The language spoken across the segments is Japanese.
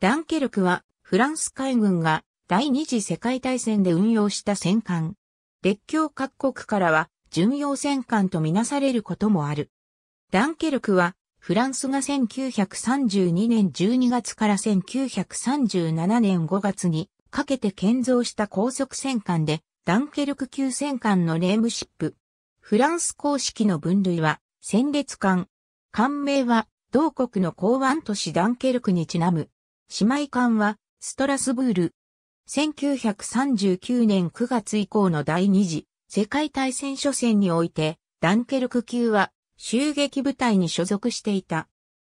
ダンケルクはフランス海軍が第二次世界大戦で運用した戦艦。列強各国からは巡洋戦艦とみなされることもある。ダンケルクはフランスが1932年12月から1937年5月にかけて建造した高速戦艦でダンケルク級戦艦のレームシップ。フランス公式の分類は戦列艦。艦名は同国の港湾都市ダンケルクにちなむ姉妹艦は、ストラスブール。1939年9月以降の第二次世界大戦初戦において、ダンケルク級は襲撃部隊に所属していた。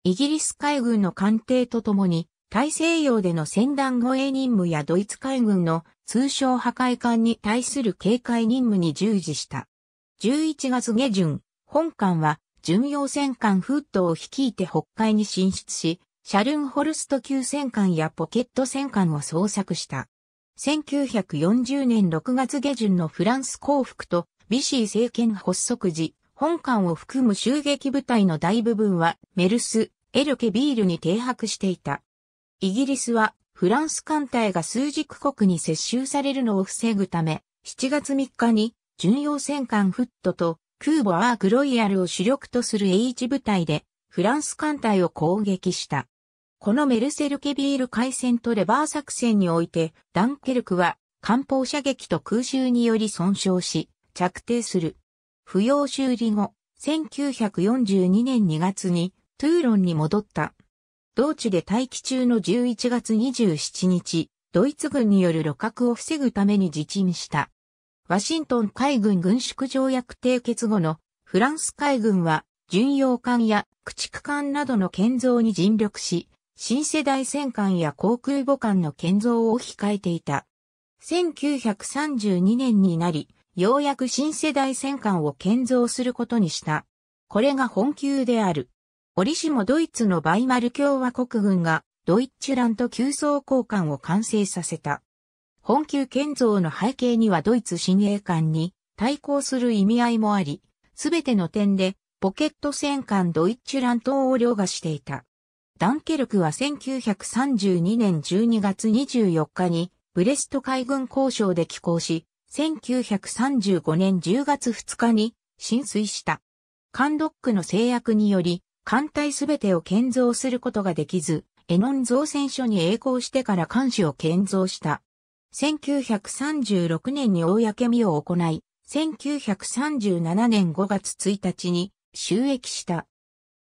イギリス海軍の艦艇とともに、大西洋での戦団護衛任務やドイツ海軍の通称破壊艦に対する警戒任務に従事した。11月下旬、本艦は巡洋戦艦フットを率いて北海に進出し、シャルンホルスト級戦艦やポケット戦艦を捜索した。1940年6月下旬のフランス降伏とビシー政権発足時、本艦を含む襲撃部隊の大部分はメルス、エルケビールに停泊していた。イギリスはフランス艦隊が数軸国に接収されるのを防ぐため、7月3日に巡洋戦艦フットと空母アークロイヤルを主力とする H 部隊でフランス艦隊を攻撃した。このメルセルケビール海戦とレバー作戦において、ダンケルクは、艦砲射撃と空襲により損傷し、着底する。不要修理後、1942年2月に、トゥーロンに戻った。同地で待機中の11月27日、ドイツ軍による旅客を防ぐために自陳した。ワシントン海軍軍縮条約締結後のフランス海軍は巡洋艦や駆逐艦などの建造に尽力し、新世代戦艦や航空母艦の建造を控えていた。1932年になり、ようやく新世代戦艦を建造することにした。これが本級である。折しもドイツのバイマル共和国軍がドイッチュランと急走交換を完成させた。本級建造の背景にはドイツ新鋭艦に対抗する意味合いもあり、すべての点でポケット戦艦ドイッチュラントを凌駕していた。ダンケルクは1932年12月24日にブレスト海軍交渉で寄港し、1935年10月2日に浸水した。カンドックの制約により、艦隊すべてを建造することができず、エノン造船所に栄光してから艦首を建造した。1936年に公見を行い、1937年5月1日に収益した。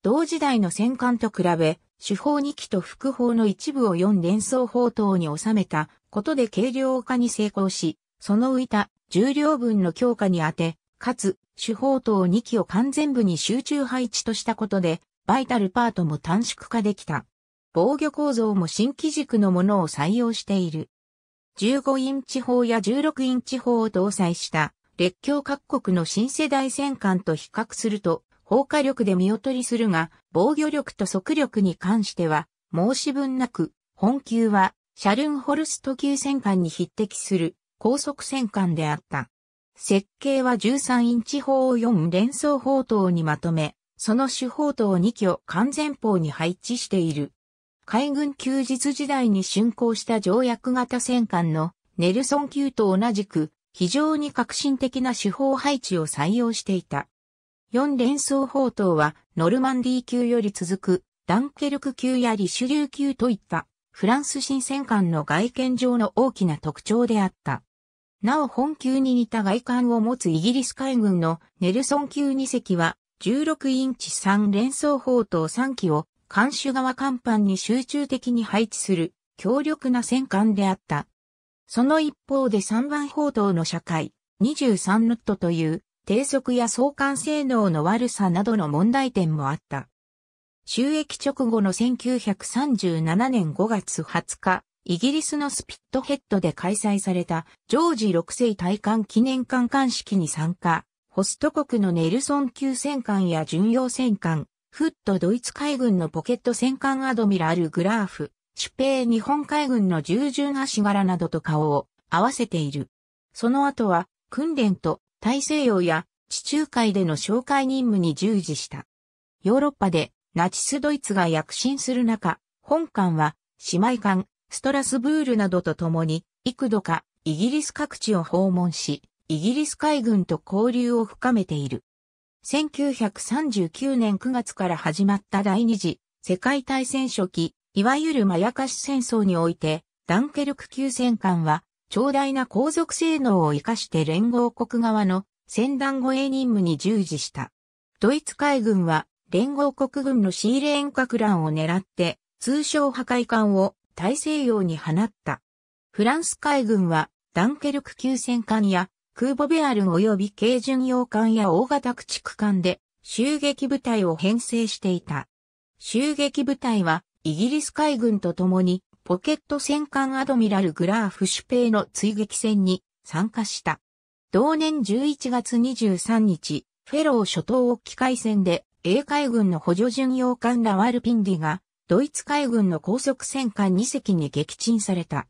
同時代の戦艦と比べ、主砲2機と副砲の一部を4連装砲塔に収めたことで軽量化に成功し、その浮いた重量分の強化に当て、かつ、主砲塔2機を完全部に集中配置としたことで、バイタルパートも短縮化できた。防御構造も新機軸のものを採用している。15インチ砲や16インチ砲を搭載した、列強各国の新世代戦艦と比較すると、放火力で見劣りするが、防御力と速力に関しては、申し分なく、本級は、シャルンホルスト級戦艦に匹敵する、高速戦艦であった。設計は13インチ砲を4連装砲塔にまとめ、その主砲塔2挙完全砲に配置している。海軍休日時代に竣工した条約型戦艦のネルソン級と同じく非常に革新的な手法配置を採用していた。4連装砲塔はノルマンディー級より続くダンケルク級やリシュリュー級といったフランス新戦艦の外見上の大きな特徴であった。なお本級に似た外観を持つイギリス海軍のネルソン級2隻は16インチ3連装砲塔3機を艦首側甲板に集中的に配置する強力な戦艦であった。その一方で3番砲塔の社会23ノットという低速や相関性能の悪さなどの問題点もあった。収益直後の1937年5月20日、イギリスのスピットヘッドで開催されたジョージ6世大艦記念艦艦式に参加、ホスト国のネルソン級戦艦や巡洋戦艦、フットドイツ海軍のポケット戦艦アドミラル・グラーフ、主兵日本海軍の従順足柄などと顔を合わせている。その後は訓練と大西洋や地中海での紹介任務に従事した。ヨーロッパでナチスドイツが躍進する中、本館は姉妹館、ストラスブールなどと共に幾度かイギリス各地を訪問し、イギリス海軍と交流を深めている。1939年9月から始まった第二次世界大戦初期、いわゆるまやかし戦争において、ダンケルク級戦艦は長大な皇族性能を活かして連合国側の戦団護衛任務に従事した。ドイツ海軍は連合国軍のシーレーン核乱を狙って、通称破壊艦を大西洋に放った。フランス海軍はダンケルク級戦艦や空母ベアルン及び軽巡洋艦や大型駆逐艦で襲撃部隊を編成していた。襲撃部隊はイギリス海軍と共にポケット戦艦アドミラル・グラーフ・シュペイの追撃戦に参加した。同年11月23日、フェロー諸島沖海戦で英海軍の補助巡洋艦ラワルピンディがドイツ海軍の高速戦艦2隻に撃沈された。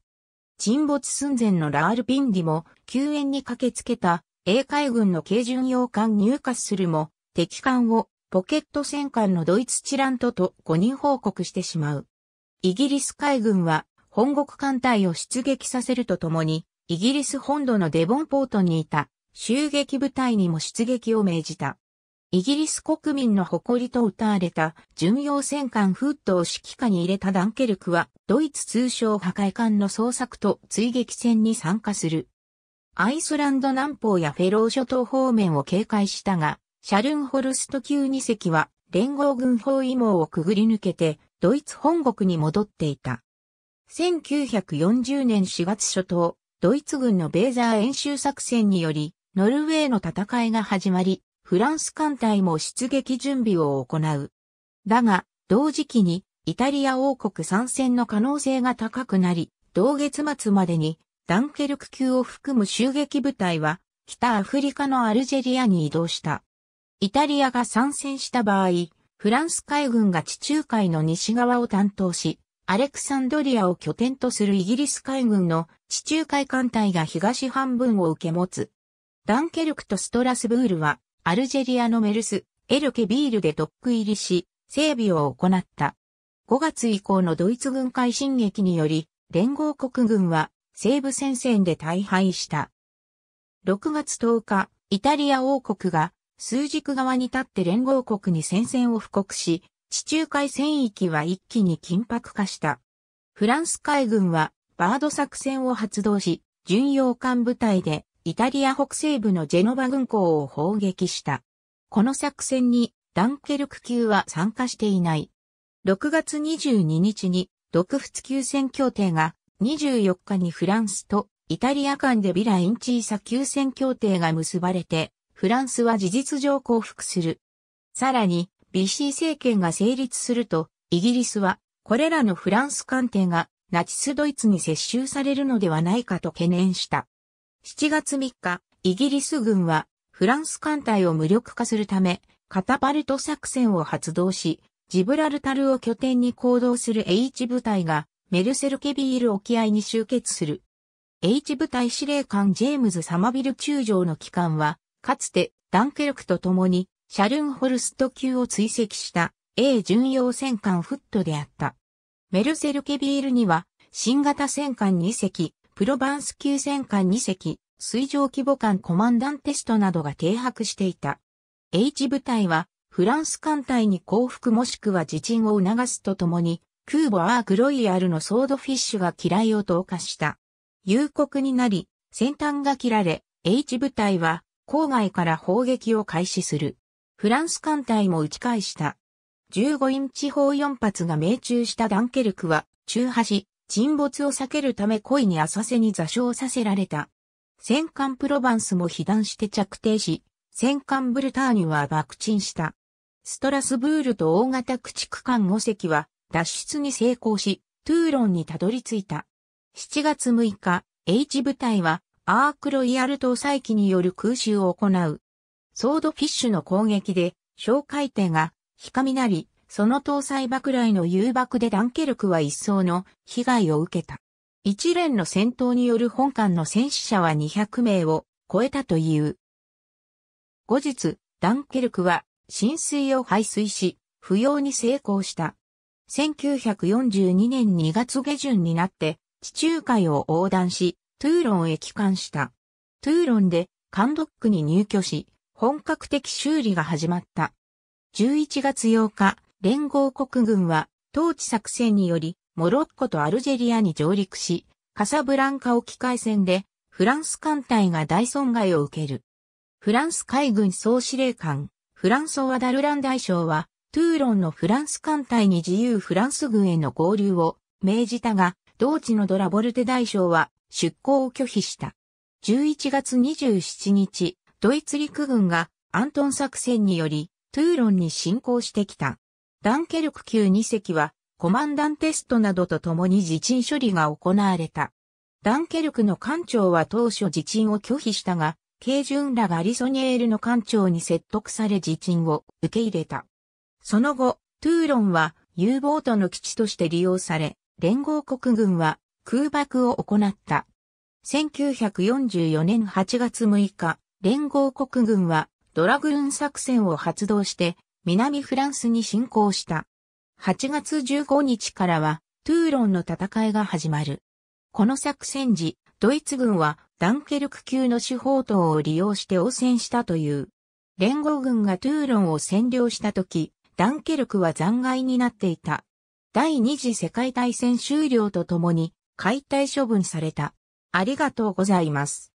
沈没寸前のラワルピンディも救援に駆けつけた英海軍の軽巡洋艦入荷するも敵艦をポケット戦艦のドイツチラントと誤認報告してしまう。イギリス海軍は本国艦隊を出撃させるとともに、イギリス本土のデボンポートにいた襲撃部隊にも出撃を命じた。イギリス国民の誇りと歌われた巡洋戦艦フットを指揮下に入れたダンケルクは、ドイツ通称破壊艦の捜索と追撃戦に参加する。アイスランド南方やフェロー諸島方面を警戒したが、シャルンホルスト級2隻は連合軍包囲網をくぐり抜けてドイツ本国に戻っていた。1940年4月初頭、ドイツ軍のベーザー演習作戦により、ノルウェーの戦いが始まり、フランス艦隊も出撃準備を行う。だが、同時期に、イタリア王国参戦の可能性が高くなり、同月末までに、ダンケルク級を含む襲撃部隊は、北アフリカのアルジェリアに移動した。イタリアが参戦した場合、フランス海軍が地中海の西側を担当し、アレクサンドリアを拠点とするイギリス海軍の地中海艦隊が東半分を受け持つ。ダンケルクとストラスブールは、アルジェリアのメルス、エルケビールでドック入りし、整備を行った。5月以降のドイツ軍海進撃により、連合国軍は西部戦線で大敗した。6月10日、イタリア王国が数軸側に立って連合国に戦線を布告し、地中海戦域は一気に緊迫化した。フランス海軍はバード作戦を発動し、巡洋艦部隊でイタリア北西部のジェノバ軍港を砲撃した。この作戦にダンケルク級は参加していない。6月22日に独仏級戦協定が24日にフランスとイタリア間でビラ・インチーサ休戦協定が結ばれてフランスは事実上降伏する。さらに、ビシー政権が成立すると、イギリスは、これらのフランス艦艇が、ナチスドイツに接収されるのではないかと懸念した。7月3日、イギリス軍は、フランス艦隊を無力化するため、カタパルト作戦を発動し、ジブラルタルを拠点に行動する H 部隊が、メルセルケビール沖合に集結する。H 部隊司令官ジェームズ・サマビル中将の機関は、かつてダンケルクと共にシャルンホルスト級を追跡した A 巡洋戦艦フットであった。メルセルケビールには新型戦艦2隻、プロバンス級戦艦2隻、水上規模艦コマンダンテストなどが停泊していた。H 部隊はフランス艦隊に降伏もしくは自沈を促すとともに、空母アークロイヤルのソードフィッシュが嫌いを投下した。夕刻になり、先端が切られ、H 部隊は郊外から砲撃を開始する。フランス艦隊も撃ち返した。15インチ砲4発が命中したダンケルクは、中し、沈没を避けるため故意に浅瀬に座礁させられた。戦艦プロバンスも被弾して着底し、戦艦ブルターニュは爆沈した。ストラスブールと大型駆逐艦5隻は脱出に成功し、トゥーロンにたどり着いた。7月6日、H 部隊はアークロイヤル搭載機による空襲を行う。ソードフィッシュの攻撃で、小海艇が、光かなり、その搭載爆雷の誘爆でダンケルクは一層の被害を受けた。一連の戦闘による本艦の戦死者は200名を超えたという。後日、ダンケルクは浸水を排水し、不要に成功した。1942年2月下旬になって地中海を横断し、トゥーロンへ帰還した。トゥーロンでカンドックに入居し、本格的修理が始まった。11月8日、連合国軍は、統治作戦により、モロッコとアルジェリアに上陸し、カサブランカ沖海戦で、フランス艦隊が大損害を受ける。フランス海軍総司令官、フランソワ・ダルラン大将は、トゥーロンのフランス艦隊に自由フランス軍への合流を命じたが、同地のドラボルテ大将は出港を拒否した。11月27日、ドイツ陸軍がアントン作戦により、トゥーロンに侵攻してきた。ダンケルク級2隻は、コマンダンテストなどと共に自沈処理が行われた。ダンケルクの艦長は当初自沈を拒否したが、ケイジュンらがリソニエールの艦長に説得され自沈を受け入れた。その後、トゥーロンは U ボートの基地として利用され、連合国軍は空爆を行った。1944年8月6日、連合国軍はドラグーン作戦を発動して南フランスに侵攻した。8月15日からはトゥーロンの戦いが始まる。この作戦時、ドイツ軍はダンケルク級の手法等を利用して応戦したという。連合軍がトゥーロンを占領した時、ダンケルクは残骸になっていた。第二次世界大戦終了とともに、解体処分された。ありがとうございます。